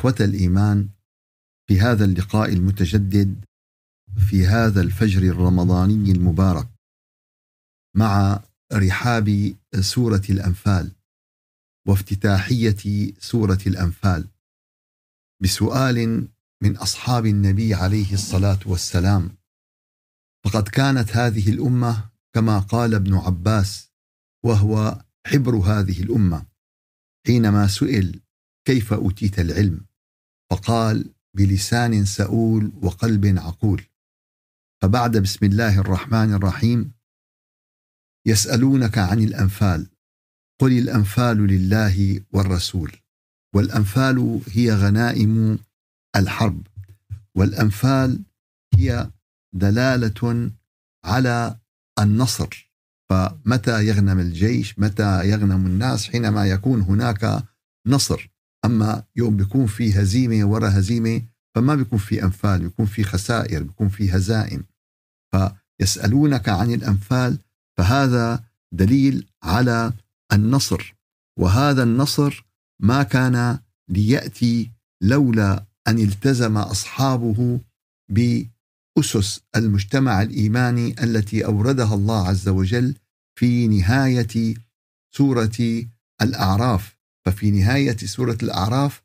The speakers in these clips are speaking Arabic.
إخوة الإيمان في هذا اللقاء المتجدد في هذا الفجر الرمضاني المبارك مع رحاب سورة الأنفال وافتتاحية سورة الأنفال بسؤال من أصحاب النبي عليه الصلاة والسلام فقد كانت هذه الأمة كما قال ابن عباس وهو حبر هذه الأمة حينما سئل كيف أوتيت العلم فقال بلسان سؤول وقلب عقول فبعد بسم الله الرحمن الرحيم يسالونك عن الانفال قل الانفال لله والرسول والانفال هي غنائم الحرب والانفال هي دلاله على النصر فمتى يغنم الجيش متى يغنم الناس حينما يكون هناك نصر اما يوم بيكون في هزيمه ورا هزيمه فما بيكون في انفال بيكون في خسائر بيكون في هزائم فيسالونك عن الانفال فهذا دليل على النصر وهذا النصر ما كان لياتي لولا ان التزم اصحابه باسس المجتمع الايماني التي اوردها الله عز وجل في نهايه سوره الاعراف ففي نهاية سورة الأعراف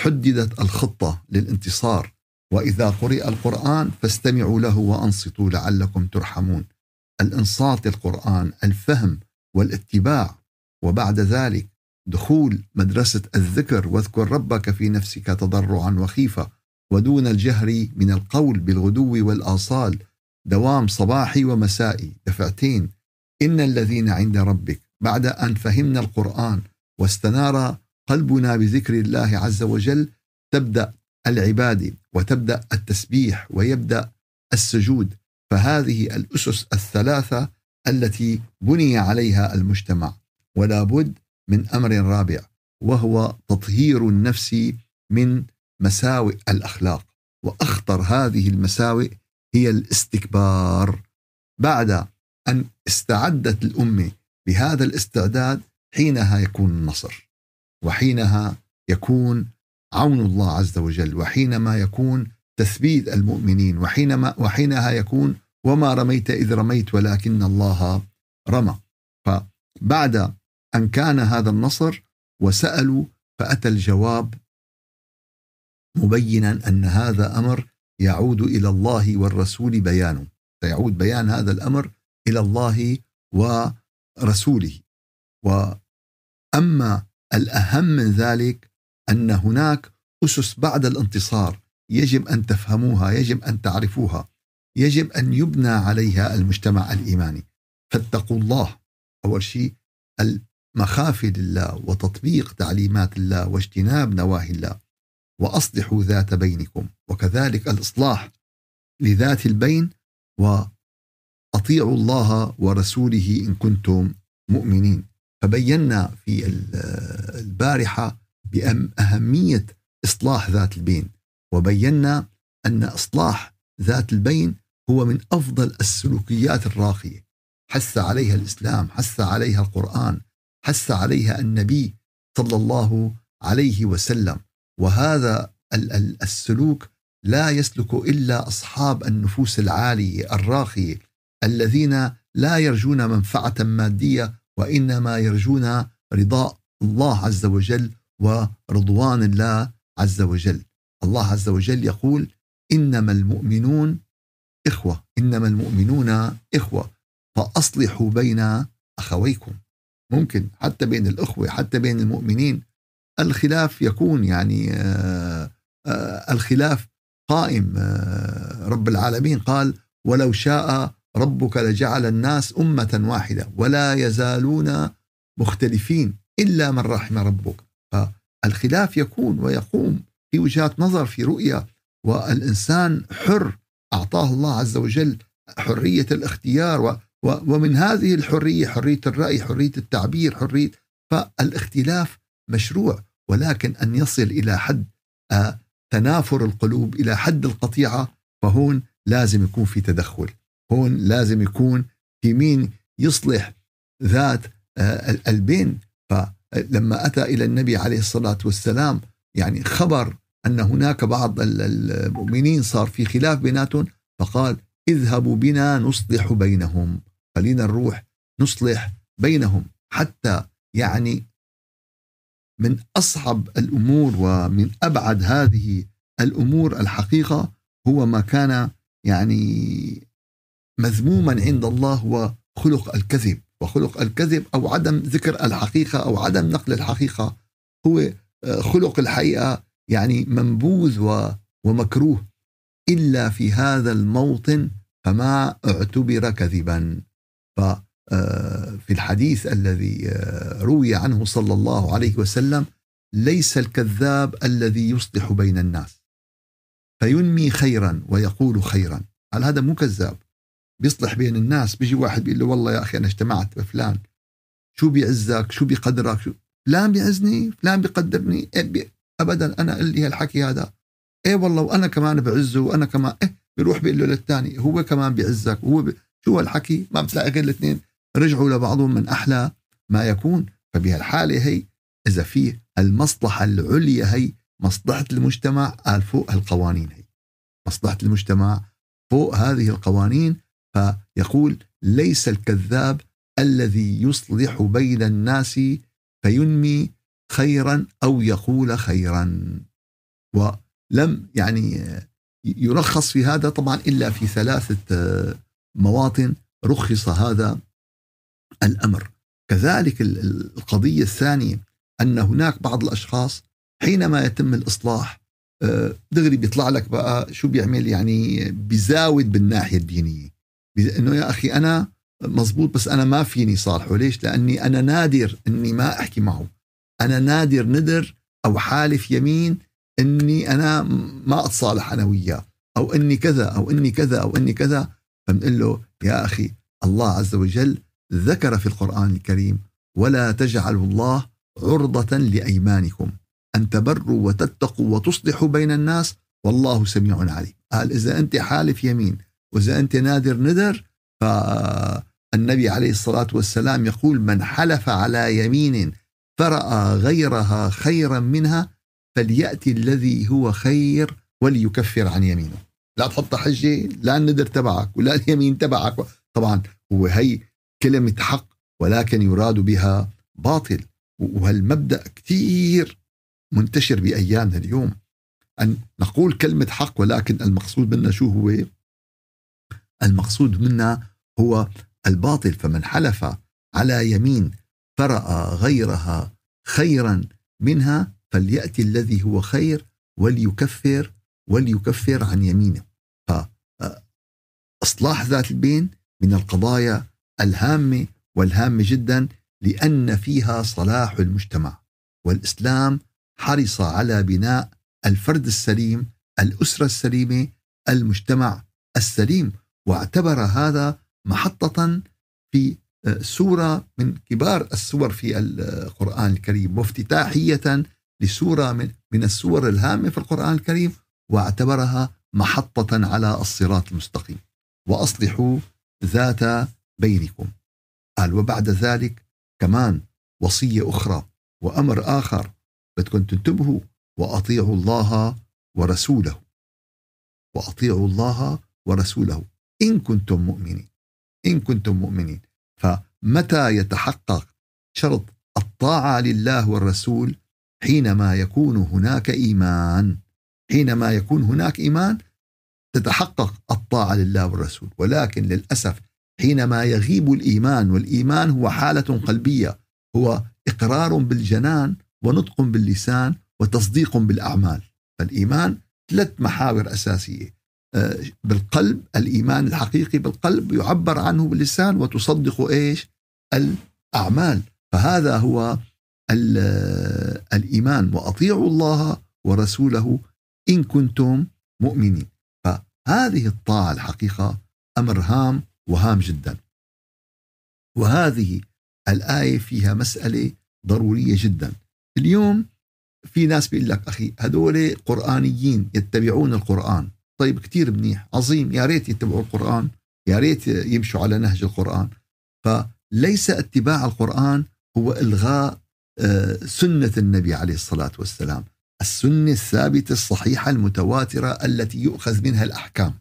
حددت الخطة للانتصار وإذا قرئ القرآن فاستمعوا له وأنصتوا لعلكم ترحمون الانصات للقرآن الفهم والاتباع وبعد ذلك دخول مدرسة الذكر واذكر ربك في نفسك تضرعا وخيفة ودون الجهر من القول بالغدو والآصال دوام صباحي ومسائي دفعتين إن الذين عند ربك بعد أن فهمنا القرآن واستنار قلبنا بذكر الله عز وجل تبدا العباده وتبدا التسبيح ويبدا السجود فهذه الاسس الثلاثه التي بني عليها المجتمع ولا بد من امر رابع وهو تطهير النفس من مساوئ الاخلاق واخطر هذه المساوئ هي الاستكبار بعد ان استعدت الامه بهذا الاستعداد حينها يكون النصر وحينها يكون عون الله عز وجل وحينما يكون تثبيت المؤمنين وحينما وحينها يكون وما رميت إذ رميت ولكن الله رمى فبعد أن كان هذا النصر وسألوا فأتى الجواب مبينا أن هذا أمر يعود إلى الله والرسول بيانه سيعود بيان هذا الأمر إلى الله ورسوله و اما الاهم من ذلك ان هناك اسس بعد الانتصار يجب ان تفهموها يجب ان تعرفوها يجب ان يبنى عليها المجتمع الايماني فاتقوا الله اول شيء المخافه لله وتطبيق تعليمات الله واجتناب نواهي الله واصلحوا ذات بينكم وكذلك الاصلاح لذات البين واطيعوا الله ورسوله ان كنتم مؤمنين فبينا في البارحة بأهمية إصلاح ذات البين وبينا أن إصلاح ذات البين هو من أفضل السلوكيات الراقية حث عليها الإسلام حث عليها القرآن حث عليها النبي صلى الله عليه وسلم وهذا السلوك لا يسلك إلا أصحاب النفوس العالية الراقية الذين لا يرجون منفعة مادية وانما يرجون رضاء الله عز وجل ورضوان الله عز وجل. الله عز وجل يقول: انما المؤمنون اخوه، انما المؤمنون اخوه فاصلحوا بين اخويكم. ممكن حتى بين الاخوه، حتى بين المؤمنين الخلاف يكون يعني آه، آه، الخلاف قائم آه، رب العالمين قال ولو شاء ربك لجعل الناس أمة واحدة ولا يزالون مختلفين إلا من رحم ربك فالخلاف يكون ويقوم في وجهات نظر في رؤية والإنسان حر أعطاه الله عز وجل حرية الاختيار و ومن هذه الحرية حرية الرأي حرية التعبير حرية فالاختلاف مشروع ولكن أن يصل إلى حد آه، تنافر القلوب إلى حد القطيعة فهون لازم يكون في تدخل هون لازم يكون في مين يصلح ذات آه، البين فلما آه، أتى إلى النبي عليه الصلاة والسلام يعني خبر أن هناك بعض المؤمنين صار في خلاف بيناتهم فقال اذهبوا بنا نصلح بينهم خلينا نروح نصلح بينهم حتى يعني من أصعب الأمور ومن أبعد هذه الأمور الحقيقة هو ما كان يعني مذموما عند الله هو خلق الكذب وخلق الكذب أو عدم ذكر الحقيقة أو عدم نقل الحقيقة هو آه، خلق الحقيقة يعني منبوذ ومكروه إلا في هذا الموطن فما اعتبر كذبا آه، في الحديث الذي آه، روي عنه صلى الله عليه وسلم ليس الكذاب الذي يصلح بين الناس فينمي خيرا ويقول خيرا هل هذا مو كذاب بيصلح بين الناس بيجي واحد بيقول له والله يا اخي انا اجتمعت بفلان شو بيعزك شو بيقدرك شو فلان بيعزني فلان بيقدرني إيه بي ابدا انا اللي هالحكي هذا ايه والله وانا كمان بعزه وانا كمان إيه بيروح بيقول له للثاني هو كمان بيعزك وهو بي شو هالحكي ما بتلاقي غير الاثنين رجعوا لبعضهم من احلى ما يكون فبهالحاله هي اذا في المصلحه العليا هي مصلحه المجتمع قال فوق هالقوانين هي مصلحه المجتمع فوق هذه القوانين فيقول ليس الكذاب الذي يصلح بين الناس فينمي خيرا او يقول خيرا ولم يعني يرخص في هذا طبعا الا في ثلاثه مواطن رخص هذا الامر كذلك القضيه الثانيه ان هناك بعض الاشخاص حينما يتم الاصلاح آه، دغري بيطلع لك بقى شو بيعمل يعني بيزاود بالناحيه الدينيه انه يا اخي انا مزبوط بس انا ما فيني صالحه ليش لاني انا نادر اني ما احكي معه انا نادر ندر او حالف يمين اني انا ما اتصالح انا وياه او اني كذا او اني كذا او اني كذا فبنقول له يا اخي الله عز وجل ذكر في القران الكريم ولا تجعلوا الله عرضه لايمانكم ان تبروا وتتقوا وتصلحوا بين الناس والله سميع عليم قال اذا انت حالف يمين وإذا أنت نادر ندر فالنبي عليه الصلاة والسلام يقول من حلف على يمين فرأى غيرها خيرا منها فليأتي الذي هو خير وليكفر عن يمينه لا تحط حجة لا الندر تبعك ولا اليمين تبعك طبعا هو هي كلمة حق ولكن يراد بها باطل وهالمبدأ كثير منتشر بأيامنا اليوم أن نقول كلمة حق ولكن المقصود منا شو هو المقصود منا هو الباطل فمن حلف على يمين فرأى غيرها خيرا منها فليأتي الذي هو خير وليكفر وليكفر عن يمينه فإصلاح آه، ذات البين من القضايا الهامة والهامة جدا لأن فيها صلاح المجتمع والإسلام حرص على بناء الفرد السليم الأسرة السليمة المجتمع السليم واعتبر هذا محطة في آه، سورة من كبار السور في القرآن الكريم وافتتاحية لسورة من, من السور الهامة في القرآن الكريم واعتبرها محطة على الصراط المستقيم وأصلحوا ذات بينكم قال وبعد ذلك كمان وصية أخرى وأمر آخر بدكم تنتبهوا وأطيعوا الله ورسوله وأطيعوا الله ورسوله إن كنتم مؤمنين إن كنتم مؤمنين فمتى يتحقق شرط الطاعة لله والرسول حينما يكون هناك إيمان حينما يكون هناك إيمان تتحقق الطاعة لله والرسول ولكن للأسف حينما يغيب الإيمان والإيمان هو حالة قلبية هو إقرار بالجنان ونطق باللسان وتصديق بالأعمال فالإيمان ثلاث محاور أساسية آه، بالقلب الإيمان الحقيقي بالقلب يعبر عنه باللسان وتصدق إيش الأعمال فهذا هو آه، الإيمان وأطيعوا الله ورسوله إن كنتم مؤمنين فهذه الطاعة الحقيقة أمر هام وهام جدا وهذه الآية فيها مسألة ضرورية جدا اليوم في ناس بيقول لك أخي هذول قرآنيين يتبعون القرآن طيب كتير منيح عظيم يا ريت يتبعوا القرآن يا ريت يمشوا على نهج القرآن فليس اتباع القرآن هو إلغاء آه، سنة النبي عليه الصلاة والسلام السنة الثابتة الصحيحة المتواترة التي يؤخذ منها الأحكام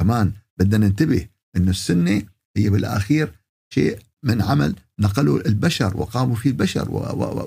كمان بدنا ننتبه أن السنة هي بالأخير شيء من عمل نقله البشر وقاموا فيه البشر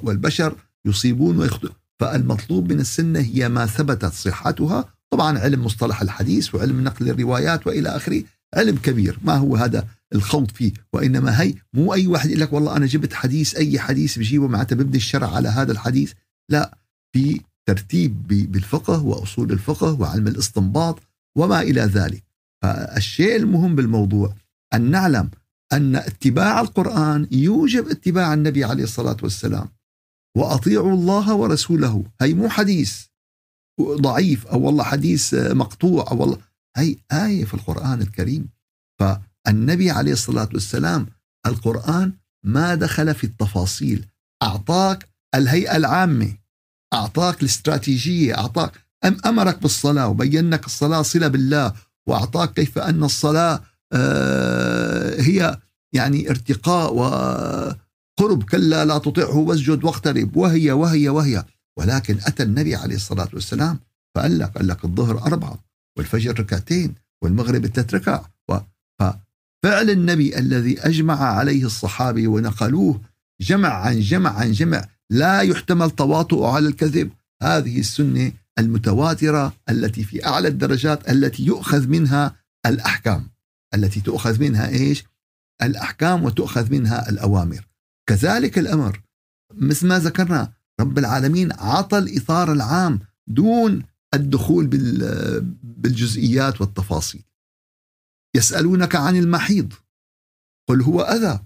والبشر يصيبون ويخطئون فالمطلوب من السنة هي ما ثبتت صحتها طبعا علم مصطلح الحديث وعلم نقل الروايات والى اخره علم كبير ما هو هذا الخوض فيه وانما هي مو اي واحد يقول لك والله انا جبت حديث اي حديث بجيبه معناته ببني الشرع على هذا الحديث لا في ترتيب بالفقه واصول الفقه وعلم الاستنباط وما الى ذلك فالشيء المهم بالموضوع ان نعلم ان اتباع القران يوجب اتباع النبي عليه الصلاه والسلام واطيعوا الله ورسوله هي مو حديث ضعيف أو والله حديث آه، مقطوع أو والله هي آية في القرآن الكريم فالنبي عليه الصلاة والسلام القرآن ما دخل في التفاصيل أعطاك الهيئة العامة أعطاك الاستراتيجية أعطاك أم أمرك بالصلاة وبين لك الصلاة صلة بالله وأعطاك كيف أن الصلاة آه، هي يعني ارتقاء وقرب كلا لا تطعه واسجد واقترب وهي وهي وهي ولكن أتى النبي عليه الصلاة والسلام فقال لك قال لك الظهر أربعة والفجر ركعتين والمغرب ثلاث ركع ففعل النبي الذي أجمع عليه الصحابة ونقلوه جمع عن جمع عن جمع لا يحتمل تواطؤ على الكذب هذه السنة المتواترة التي في أعلى الدرجات التي يؤخذ منها الأحكام التي تؤخذ منها إيش الأحكام وتؤخذ منها الأوامر كذلك الأمر مثل ما ذكرنا رب العالمين عطى الإطار العام دون الدخول بالجزئيات والتفاصيل يسألونك عن المحيض قل هو أذى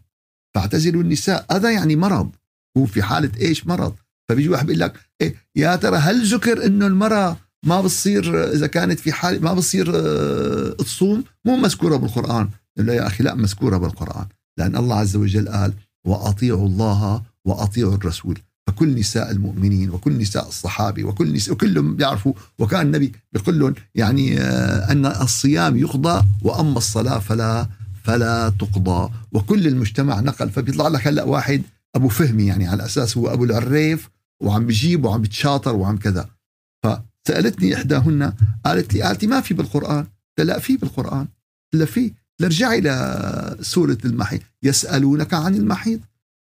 فاعتزلوا النساء أذى يعني مرض هو في حالة إيش مرض فبيجي واحد بيقول لك إيه يا ترى هل ذكر إنه المرأة ما بتصير إذا كانت في حالة ما بتصير آه، تصوم مو مذكورة بالقرآن لا يا أخي لا مذكورة بالقرآن لأن الله عز وجل قال وأطيعوا الله وأطيعوا الرسول فكل نساء المؤمنين وكل نساء الصحابة وكل نساء وكلهم بيعرفوا وكان النبي بيقول لهم يعني آه، أن الصيام يقضى وأما الصلاة فلا فلا تقضى وكل المجتمع نقل فبيطلع لك هلا واحد أبو فهمي يعني على أساس هو أبو العريف وعم بجيب وعم بتشاطر وعم كذا فسألتني إحداهن قالت لي قالت لي ما في بالقرآن لا في بالقرآن لا في لارجعي لسورة المحيض يسألونك عن المحيض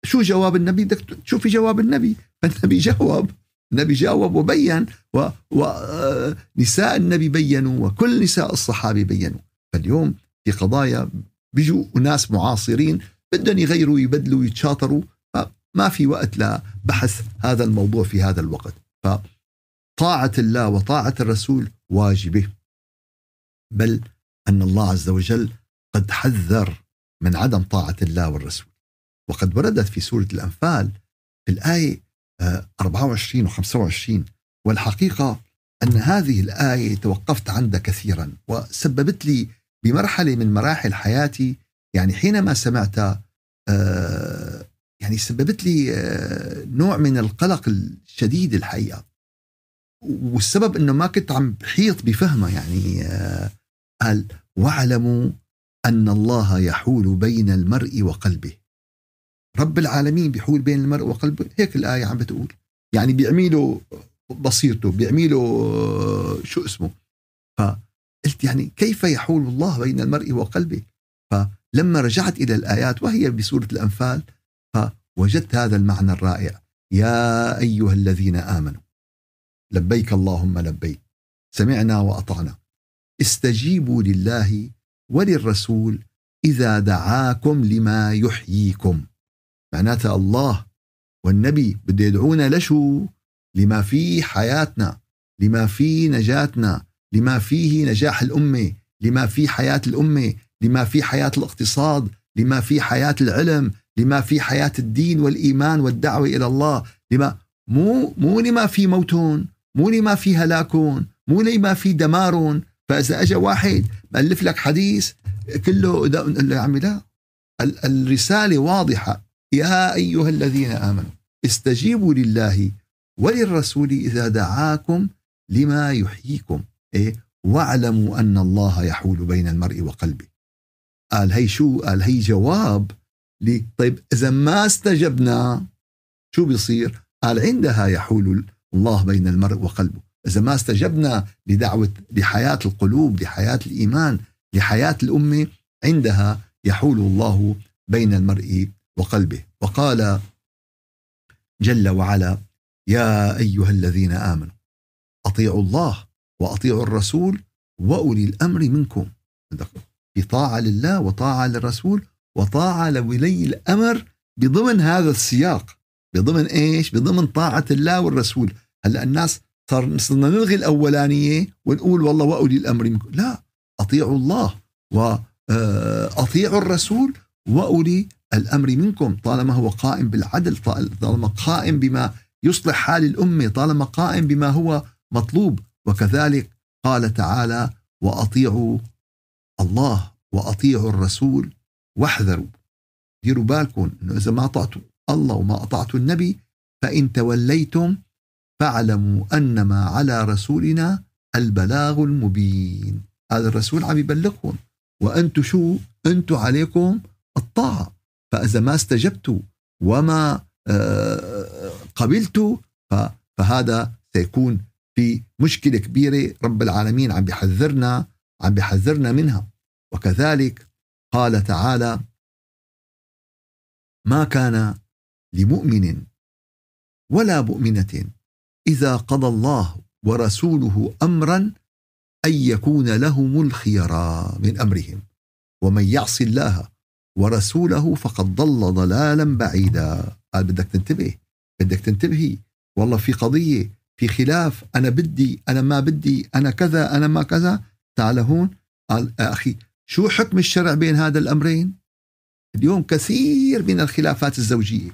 شو جواب النبي بدك تشوفي جواب النبي فالنبي جاوب النبي جاوب وبين ونساء آه، النبي بينوا وكل نساء الصحابة بينوا فاليوم في قضايا بيجوا أناس معاصرين بدهم يغيروا يبدلوا يتشاطروا ما في وقت لبحث هذا الموضوع في هذا الوقت فطاعة الله وطاعة الرسول واجبة بل أن الله عز وجل قد حذر من عدم طاعة الله والرسول وقد وردت في سورة الأنفال في الآية 24 و 25 والحقيقة أن هذه الآية توقفت عندها كثيرا وسببت لي بمرحلة من مراحل حياتي يعني حينما سمعتها آه، يعني سببت لي آه، نوع من القلق الشديد الحقيقة والسبب أنه ما كنت عم بحيط بفهمها يعني آه، قال واعلموا أن الله يحول بين المرء وقلبه رب العالمين بيحول بين المرء وقلبه هيك الآية عم بتقول يعني بيعمله بصيرته بيعمله آه، شو اسمه فقلت يعني كيف يحول الله بين المرء وقلبه فلما رجعت إلى الآيات وهي بسورة الأنفال فوجدت هذا المعنى الرائع يا أيها الذين آمنوا لبيك اللهم لبيك سمعنا وأطعنا استجيبوا لله وللرسول إذا دعاكم لما يحييكم معناتها الله والنبي بده يدعونا لشو لما فيه حياتنا لما فيه نجاتنا لما فيه نجاح الأمة لما فيه حياة الأمة لما فيه حياة الاقتصاد لما فيه حياة العلم لما فيه حياة الدين والإيمان والدعوة إلى الله لما مو مو لما في موتون مو لما في هلاكون مو لما في دمارون فإذا أجا واحد مألف لك حديث كله يا عمي لا الرسالة واضحة يا أيها الذين آمنوا استجيبوا لله وللرسول إذا دعاكم لما يحييكم إيه؟ واعلموا أن الله يحول بين المرء وقلبه قال هي شو قال هي جواب لي طيب إذا ما استجبنا شو بيصير قال عندها يحول الله بين المرء وقلبه إذا ما استجبنا لدعوة لحياة القلوب لحياة الإيمان لحياة الأمة عندها يحول الله بين المرء وقلبه وقال جل وعلا يا ايها الذين امنوا اطيعوا الله واطيعوا الرسول واولي الامر منكم في طاعه لله وطاعه للرسول وطاعه لولي الامر بضمن هذا السياق بضمن ايش؟ بضمن طاعه الله والرسول هلا الناس صار صرنا نلغي الاولانيه ونقول والله واولي الامر منكم لا اطيعوا الله واطيعوا آه، الرسول واولي الأمر منكم طالما هو قائم بالعدل طالما قائم بما يصلح حال الأمة طالما قائم بما هو مطلوب وكذلك قال تعالى وأطيعوا الله وأطيعوا الرسول واحذروا ديروا بالكم أنه إذا ما أطعتوا الله وما أطعتوا النبي فإن توليتم فاعلموا أنما على رسولنا البلاغ المبين هذا الرسول عم يبلغكم وأنتم شو أنتم عليكم الطاعة فإذا ما استجبت وما آه، قبلت فهذا سيكون في مشكلة كبيرة رب العالمين عم بيحذرنا عم بيحذرنا منها وكذلك قال تعالى ما كان لمؤمن ولا مؤمنة إذا قضى الله ورسوله أمرا أن يكون لهم الخيرا من أمرهم ومن يعص الله ورسوله فقد ضل ضلالا بعيدا قال بدك تنتبه بدك تنتبهي والله في قضية في خلاف أنا بدي أنا ما بدي أنا كذا أنا ما كذا تعال هون قال أخي شو حكم الشرع بين هذا الأمرين اليوم كثير من الخلافات الزوجية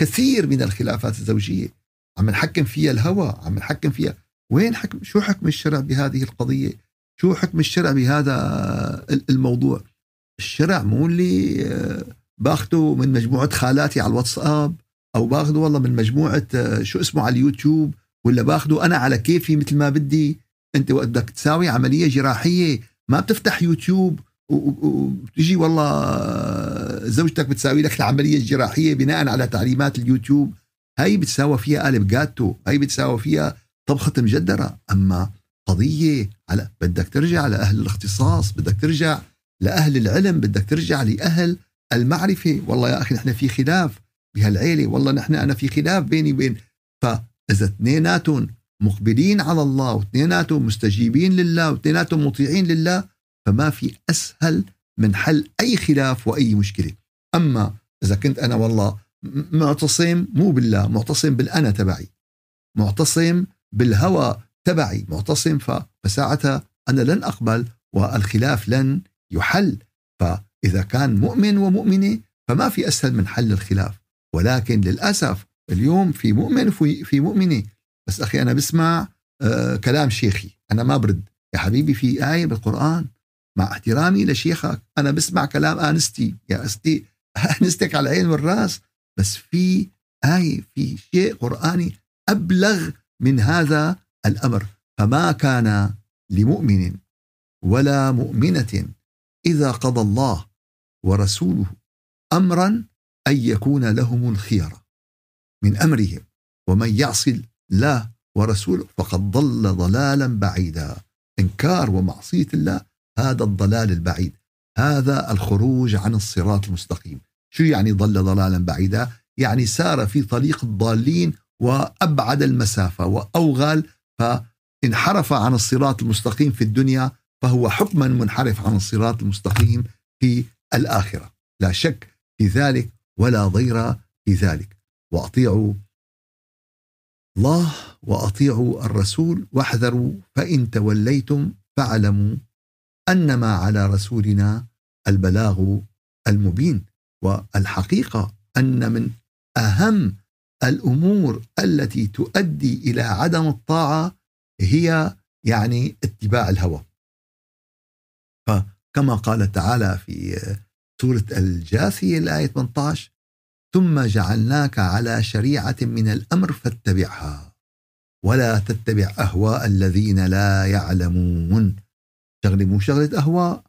كثير من الخلافات الزوجية عم نحكم فيها الهوى عم نحكم فيها وين حكم شو حكم الشرع بهذه القضية شو حكم الشرع بهذا الموضوع الشرع مو اللي آه، باخده من مجموعه خالاتي على الواتساب او باخده والله من مجموعه آه، شو اسمه على اليوتيوب ولا باخده انا على كيفي مثل ما بدي انت وقت بدك تساوي عمليه جراحيه ما بتفتح يوتيوب وتجي والله آه، زوجتك بتساوي لك العمليه الجراحيه بناء على تعليمات اليوتيوب هي بتساوى فيها قالب جاتو هي بتساوى فيها طبخه مجدره اما قضيه على بدك ترجع لاهل الاختصاص بدك ترجع لأهل العلم بدك ترجع لأهل المعرفة والله يا أخي نحن في خلاف بهالعيلة والله نحن أنا في خلاف بيني وبين فإذا اثنيناتهم مقبلين على الله واثنيناتهم مستجيبين لله واثنيناتهم مطيعين لله فما في أسهل من حل أي خلاف وأي مشكلة أما إذا كنت أنا والله معتصم مو بالله معتصم بالأنا تبعي معتصم بالهوى تبعي معتصم فساعتها أنا لن أقبل والخلاف لن يحل فإذا كان مؤمن ومؤمنة فما في أسهل من حل الخلاف ولكن للأسف اليوم في مؤمن وفي في مؤمنة بس أخي أنا بسمع آه، كلام شيخي أنا ما برد يا حبيبي في آية بالقرآن مع احترامي لشيخك أنا بسمع كلام آنستي يا أستي آنستك على العين والرأس بس في آية في شيء قرآني أبلغ من هذا الأمر فما كان لمؤمن ولا مؤمنة اذا قضى الله ورسوله امرا ان يكون لهم الخيره من امرهم ومن يعص الله ورسوله فقد ضل ضلالا بعيدا انكار ومعصيه الله هذا الضلال البعيد هذا الخروج عن الصراط المستقيم شو يعني ضل ضلالا بعيدا يعني سار في طريق الضالين وابعد المسافه واوغل فانحرف عن الصراط المستقيم في الدنيا فهو حكما منحرف عن الصراط المستقيم في الآخرة لا شك في ذلك ولا ضير في ذلك وأطيعوا الله وأطيعوا الرسول واحذروا فإن توليتم فاعلموا أنما على رسولنا البلاغ المبين والحقيقة أن من أهم الأمور التي تؤدي إلى عدم الطاعة هي يعني اتباع الهوى فكما قال تعالى في سورة الجاثية الآية 18 ثم جعلناك على شريعة من الأمر فاتبعها ولا تتبع أهواء الذين لا يعلمون شغلة مو شغلة أهواء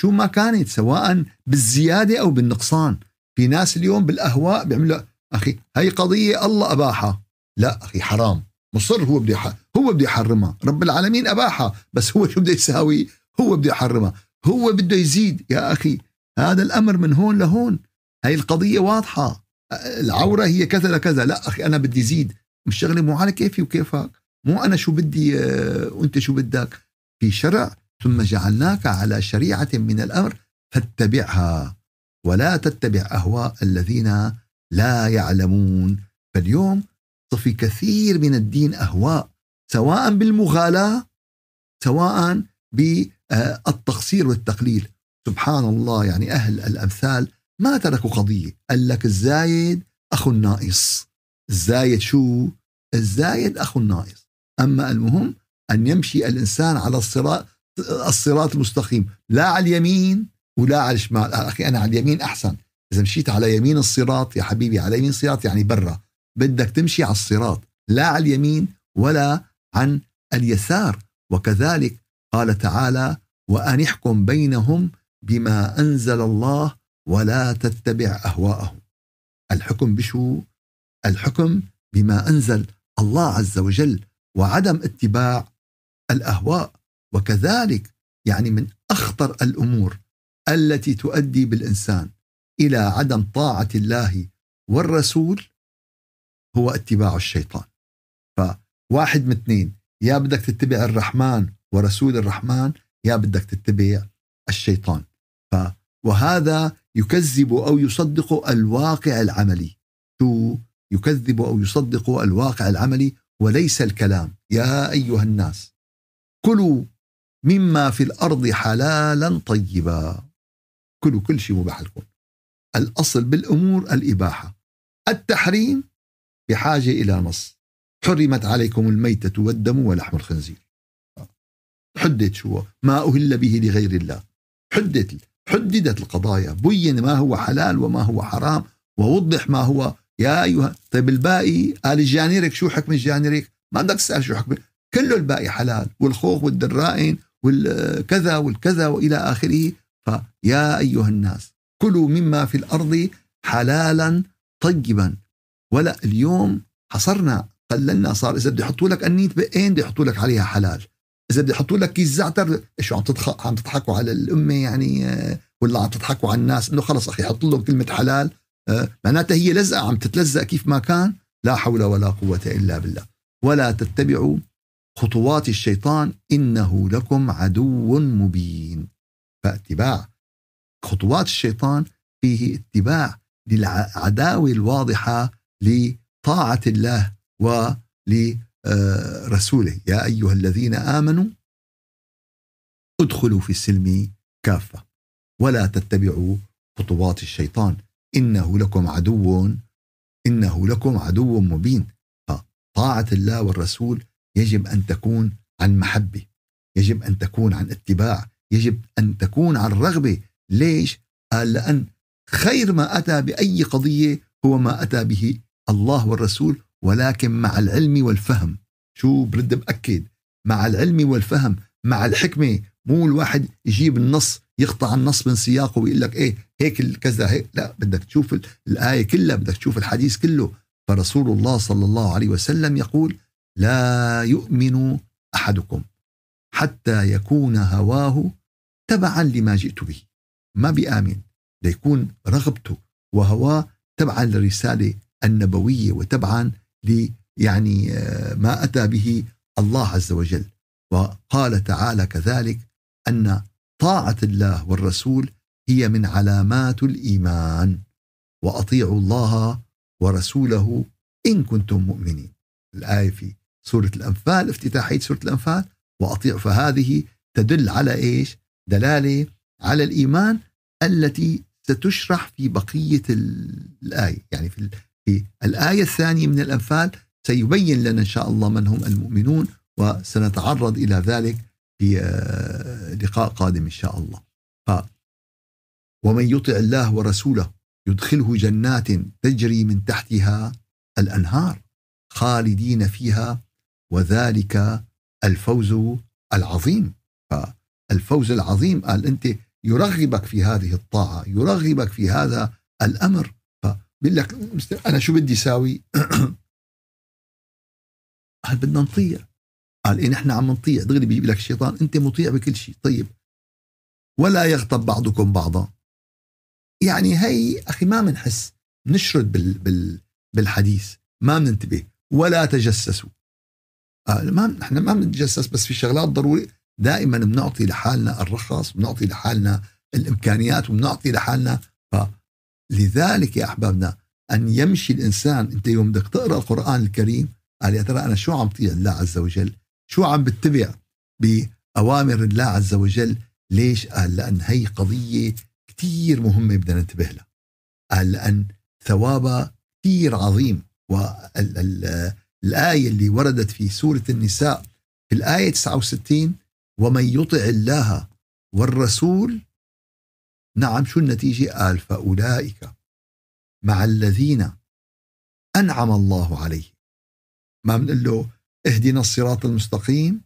شو ما كانت سواء بالزيادة أو بالنقصان في ناس اليوم بالأهواء بيعملوا أخي هي قضية الله أباحها لا أخي حرام مصر هو بده هو بده يحرمها رب العالمين أباحها بس هو شو بده يساوي هو بده يحرمها هو بده يزيد يا أخي هذا الأمر من هون لهون هاي القضية واضحة العورة هي كذا لكذا لا أخي أنا بدي زيد مش شغلة مو على كيفي وكيفك مو أنا شو بدي وأنت آه، شو بدك في شرع ثم جعلناك على شريعة من الأمر فاتبعها ولا تتبع أهواء الذين لا يعلمون فاليوم صفي كثير من الدين أهواء سواء بالمغالاة سواء ب آه، التقصير والتقليل سبحان الله يعني أهل الأمثال ما تركوا قضية قال لك الزايد أخو الناقص الزايد شو الزايد أخو الناقص أما المهم أن يمشي الإنسان على الصراط الصراط المستقيم لا على اليمين ولا على الشمال أخي أنا على اليمين أحسن إذا مشيت على يمين الصراط يا حبيبي على يمين الصراط يعني برا بدك تمشي على الصراط لا على اليمين ولا عن اليسار وكذلك قال تعالى وأن احكم بينهم بما أنزل الله ولا تتبع أهواءهم الحكم بشو؟ الحكم بما أنزل الله عز وجل وعدم اتباع الأهواء وكذلك يعني من أخطر الأمور التي تؤدي بالإنسان إلى عدم طاعة الله والرسول هو اتباع الشيطان فواحد من اثنين يا بدك تتبع الرحمن ورسول الرحمن يا بدك تتبع الشيطان ف وهذا يكذب أو يصدق الواقع العملي شو يكذب أو يصدق الواقع العملي وليس الكلام يا أيها الناس كلوا مما في الأرض حلالا طيبا كلوا كل شيء مباح لكم الأصل بالأمور الإباحة التحريم بحاجة إلى نص حرمت عليكم الميتة والدم ولحم الخنزير حدد شو ما أهل به لغير الله حدد حددت القضايا بين ما هو حلال وما هو حرام ووضح ما هو يا أيها طيب الباقي قال الجانيرك شو حكم الجانيرك ما بدك تسأل شو حكم كله الباقي حلال والخوخ والدرائن والكذا والكذا وإلى آخره فيا أيها الناس كلوا مما في الأرض حلالا طيبا ولا اليوم حصرنا قللنا صار إذا بده يحطوا لك أنية بقين بده يحطوا لك عليها حلال اذا بده يحطوا لك كيس زعتر شو عم تضحك عم تضحكوا على الامه يعني آه، ولا عم تضحكوا على الناس انه خلص اخي حط لهم كلمه حلال آه، معناتها هي لزقه عم تتلزق كيف ما كان لا حول ولا قوه الا بالله ولا تتبعوا خطوات الشيطان انه لكم عدو مبين فاتباع خطوات الشيطان فيه اتباع للعداوه الواضحه لطاعه الله و آه، رسوله يا أيها الذين آمنوا ادخلوا في السلم كافة ولا تتبعوا خطوات الشيطان إنه لكم عدو إنه لكم عدو مبين طاعة الله والرسول يجب أن تكون عن محبة يجب أن تكون عن اتباع يجب أن تكون عن رغبة ليش؟ قال لأن خير ما أتى بأي قضية هو ما أتى به الله والرسول ولكن مع العلم والفهم شو برد بأكد مع العلم والفهم مع الحكمة مو الواحد يجيب النص يقطع النص من سياقه ويقول لك ايه هيك كذا هيك لا بدك تشوف الآية كلها بدك تشوف الحديث كله فرسول الله صلى الله عليه وسلم يقول لا يؤمن أحدكم حتى يكون هواه تبعا لما جئت به ما بيآمن ليكون رغبته وهواه تبعا للرسالة النبوية وتبعا يعني آه، ما أتى به الله عز وجل وقال تعالى كذلك أن طاعة الله والرسول هي من علامات الإيمان وأطيعوا الله ورسوله إن كنتم مؤمنين الآية في سورة الأنفال افتتاحية سورة الأنفال وأطيع فهذه تدل على إيش دلالة على الإيمان التي ستشرح في بقية الآية يعني في في إيه. الآية الثانية من الأنفال سيبين لنا إن شاء الله من هم المؤمنون وسنتعرض إلى ذلك في آه، لقاء قادم إن شاء الله ف ومن يطع الله ورسوله يدخله جنات تجري من تحتها الأنهار خالدين فيها وذلك الفوز العظيم فالفوز العظيم قال أنت يرغبك في هذه الطاعة يرغبك في هذا الأمر بيقول لك انا شو بدي ساوي؟ قال بدنا نطيع قال ايه نحن عم نطيع دغري بيجيب لك الشيطان انت مطيع بكل شيء طيب ولا يغتب بعضكم بعضا يعني هي اخي ما بنحس بنشرد بال بال بالحديث ما بننتبه ولا تجسسوا قال ما نحن ما بنتجسس بس في شغلات ضروري دائما بنعطي لحالنا الرخص بنعطي لحالنا الامكانيات وبنعطي لحالنا ف لذلك يا أحبابنا أن يمشي الإنسان أنت يوم بدك تقرأ القرآن الكريم قال يا ترى أنا شو عم طيع الله عز وجل شو عم بتبع بأوامر الله عز وجل ليش قال لأن هي قضية كثير مهمة بدنا ننتبه لها قال لأن ثوابها كثير عظيم والآية اللي وردت في سورة النساء في الآية 69 ومن يطع الله والرسول نعم شو النتيجة قال فأولئك مع الذين أنعم الله عليهم ما بنقول له اهدنا الصراط المستقيم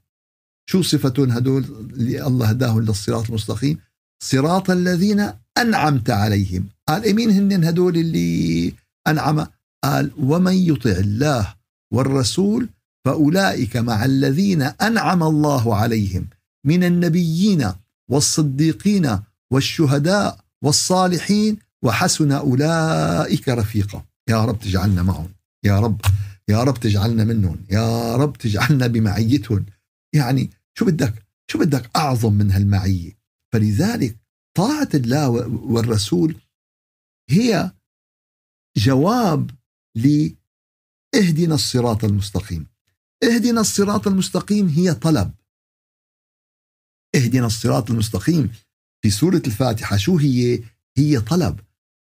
شو صفة هدول اللي الله هداهم للصراط المستقيم صراط الذين أنعمت عليهم قال إيه مين هن هدول اللي أنعم قال ومن يطع الله والرسول فأولئك مع الذين أنعم الله عليهم من النبيين والصديقين والشهداء والصالحين وحسن أولئك رفيقا يا رب تجعلنا معهم يا رب يا رب تجعلنا منهم يا رب تجعلنا بمعيتهم يعني شو بدك شو بدك أعظم من هالمعية فلذلك طاعة الله والرسول هي جواب لإهدنا الصراط المستقيم اهدنا الصراط المستقيم هي طلب اهدنا الصراط المستقيم في سورة الفاتحة شو هي؟ هي طلب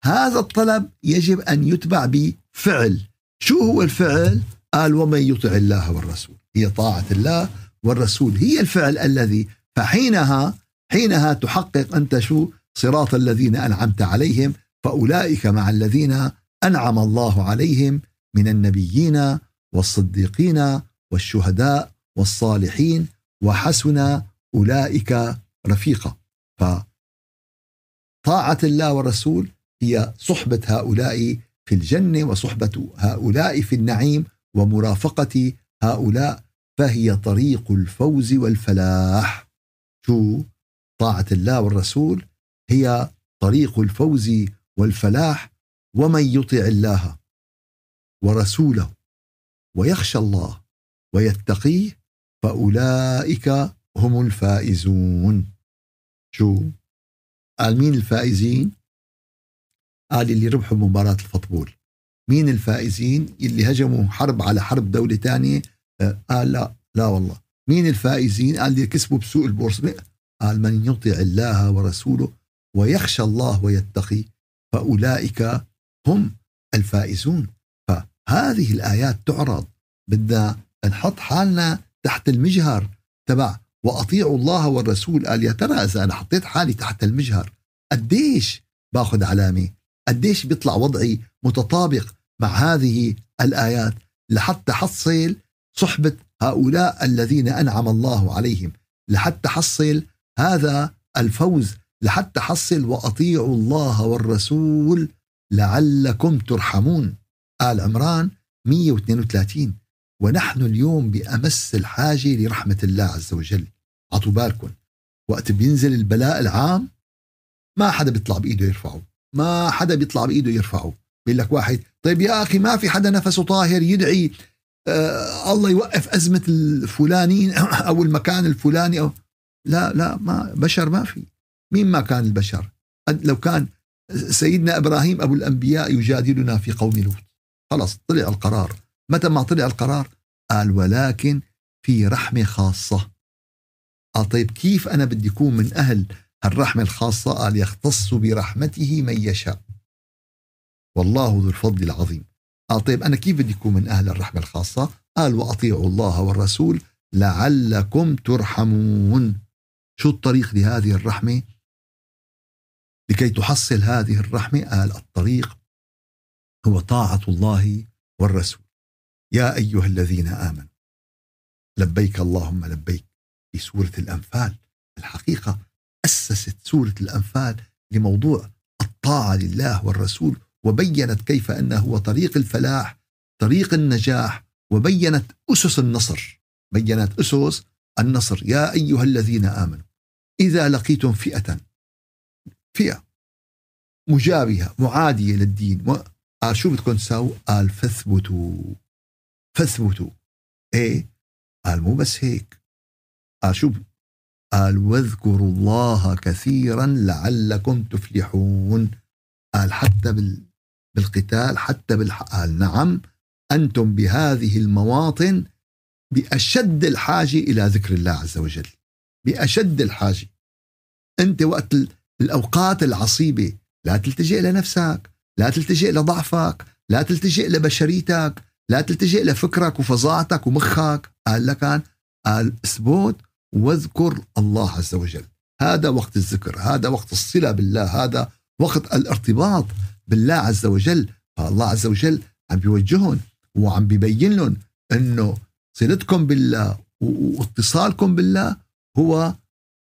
هذا الطلب يجب أن يتبع بفعل شو هو الفعل؟ قال ومن يطع الله والرسول هي طاعة الله والرسول هي الفعل الذي فحينها حينها تحقق أنت شو؟ صراط الذين أنعمت عليهم فأولئك مع الذين أنعم الله عليهم من النبيين والصديقين والشهداء والصالحين وحسن أولئك رفيقا فطاعة الله والرسول هي صحبة هؤلاء في الجنة وصحبة هؤلاء في النعيم ومرافقة هؤلاء فهي طريق الفوز والفلاح شو طاعة الله والرسول هي طريق الفوز والفلاح ومن يطع الله ورسوله ويخشى الله ويتقيه فأولئك هم الفائزون شو قال مين الفائزين قال اللي ربحوا مباراة الفطبول مين الفائزين اللي هجموا حرب على حرب دولة تانية آه، قال لا لا والله مين الفائزين قال اللي كسبوا بسوق البورصة قال من يطع الله ورسوله ويخشى الله ويتقي فأولئك هم الفائزون فهذه الآيات تعرض بدنا نحط حالنا تحت المجهر تبع واطيعوا الله والرسول قال يا ترى اذا انا حطيت حالي تحت المجهر قديش باخذ علامه قديش بيطلع وضعي متطابق مع هذه الايات لحتى حصل صحبه هؤلاء الذين انعم الله عليهم لحتى حصل هذا الفوز لحتى حصل واطيعوا الله والرسول لعلكم ترحمون آل عمران 132 ونحن اليوم بأمس الحاجة لرحمة الله عز وجل اعطوا بالكم وقت بينزل البلاء العام ما حدا بيطلع بايده يرفعه ما حدا بيطلع بايده يرفعه بيقول لك واحد طيب يا اخي ما في حدا نفسه طاهر يدعي آه الله يوقف ازمه الفلاني او المكان الفلاني أو لا لا ما بشر ما في مين ما كان البشر لو كان سيدنا ابراهيم ابو الانبياء يجادلنا في قوم لوط خلص طلع القرار متى ما طلع القرار قال ولكن في رحمه خاصه آه، طيب كيف أنا بدي أكون من أهل الرحمة الخاصة قال يختص برحمته من يشاء والله ذو الفضل العظيم قال آه، طيب أنا كيف بدي أكون من أهل الرحمة الخاصة قال وأطيعوا الله والرسول لعلكم ترحمون شو الطريق لهذه الرحمة لكي تحصل هذه الرحمة قال الطريق هو طاعة الله والرسول يا أيها الذين آمنوا لبيك اللهم لبيك في سورة الأنفال الحقيقة أسست سورة الأنفال لموضوع الطاعة لله والرسول وبينت كيف أنه هو طريق الفلاح طريق النجاح وبينت أسس النصر بينت أسس النصر يا أيها الذين آمنوا إذا لقيتم فئة فئة مجابهة معادية للدين آه، شو بدكم تساووا؟ قال فاثبتوا فاثبتوا ايه قال مو بس هيك أشوف قال واذكروا الله كثيرا لعلكم تفلحون قال حتى بال بالقتال حتى بالحق قال نعم أنتم بهذه المواطن بأشد الحاجة إلى ذكر الله عز وجل بأشد الحاجة أنت وقت الأوقات العصيبة لا تلتجئ لنفسك لا تلتجئ لضعفك لا تلتجئ لبشريتك لا تلتجئ لفكرك وفظاعتك ومخك قال لك قال اثبت واذكر الله عز وجل هذا وقت الذكر هذا وقت الصلة بالله هذا وقت الارتباط بالله عز وجل فالله عز وجل عم بيوجههم وعم بيبين لهم انه صلتكم بالله واتصالكم بالله هو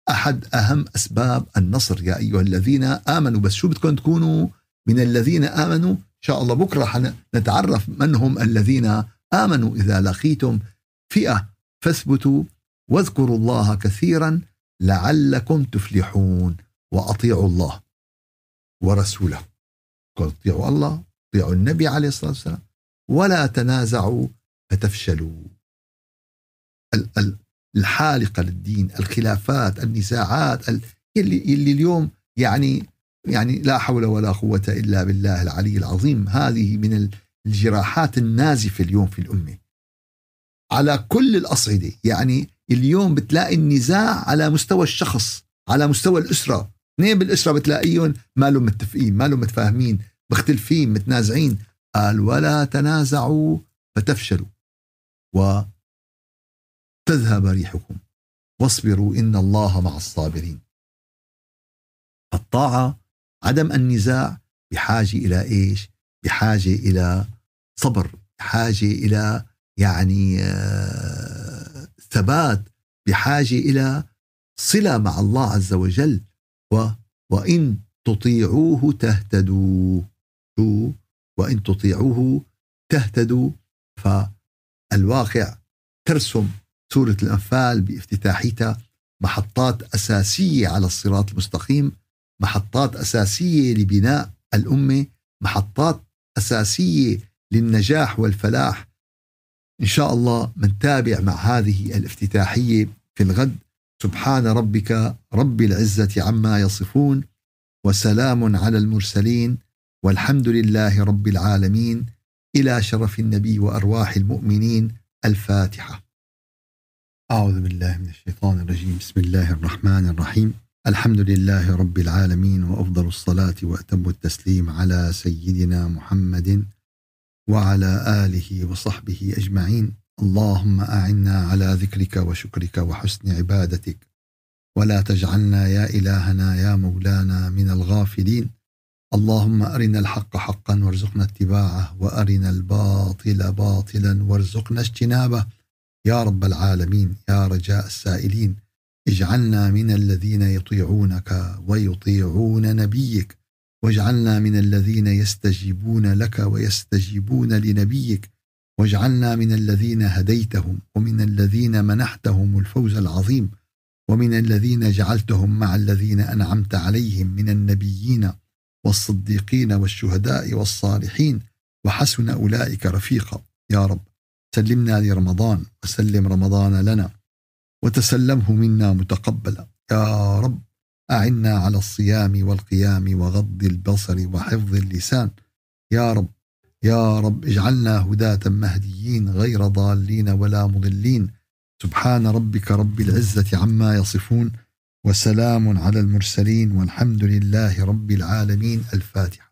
احد اهم اسباب النصر يا ايها الذين امنوا بس شو بدكم تكونوا من الذين امنوا ان شاء الله بكره نتعرف من هم الذين امنوا اذا لقيتم فئه فاثبتوا واذكروا الله كثيرا لعلكم تفلحون واطيعوا الله ورسوله اطيعوا الله اطيعوا النبي عليه الصلاه والسلام ولا تنازعوا فتفشلوا الحالقه للدين الخلافات النزاعات اللي اليوم يعني يعني لا حول ولا قوه الا بالله العلي العظيم هذه من الجراحات النازفه اليوم في الامه على كل الاصعده يعني اليوم بتلاقي النزاع على مستوى الشخص على مستوى الأسرة اثنين بالأسرة بتلاقيهم ما لهم متفقين ما لهم متفاهمين مختلفين متنازعين قال ولا تنازعوا فتفشلوا وتذهب ريحكم واصبروا إن الله مع الصابرين الطاعة عدم النزاع بحاجة إلى إيش بحاجة إلى صبر بحاجة إلى يعني آه الثبات بحاجه الى صله مع الله عز وجل و وان تطيعوه تهتدوا وان تطيعوه تهتدوا فالواقع ترسم سوره الانفال بافتتاحيتها محطات اساسيه على الصراط المستقيم محطات اساسيه لبناء الامه محطات اساسيه للنجاح والفلاح إن شاء الله منتابع مع هذه الافتتاحية في الغد سبحان ربك رب العزة عما يصفون وسلام على المرسلين والحمد لله رب العالمين إلى شرف النبي وأرواح المؤمنين الفاتحة أعوذ بالله من الشيطان الرجيم بسم الله الرحمن الرحيم الحمد لله رب العالمين وأفضل الصلاة وأتم التسليم على سيدنا محمد وعلى آله وصحبه أجمعين اللهم أعنا على ذكرك وشكرك وحسن عبادتك ولا تجعلنا يا إلهنا يا مولانا من الغافلين اللهم أرنا الحق حقا وارزقنا اتباعه وأرنا الباطل باطلا وارزقنا اجتنابه يا رب العالمين يا رجاء السائلين اجعلنا من الذين يطيعونك ويطيعون نبيك واجعلنا من الذين يستجيبون لك ويستجيبون لنبيك واجعلنا من الذين هديتهم ومن الذين منحتهم الفوز العظيم ومن الذين جعلتهم مع الذين انعمت عليهم من النبيين والصديقين والشهداء والصالحين وحسن اولئك رفيقا يا رب سلمنا لرمضان وسلم رمضان لنا وتسلمه منا متقبلا يا رب أعنا على الصيام والقيام وغض البصر وحفظ اللسان يا رب يا رب اجعلنا هداة مهديين غير ضالين ولا مضلين سبحان ربك رب العزة عما يصفون وسلام على المرسلين والحمد لله رب العالمين الفاتحة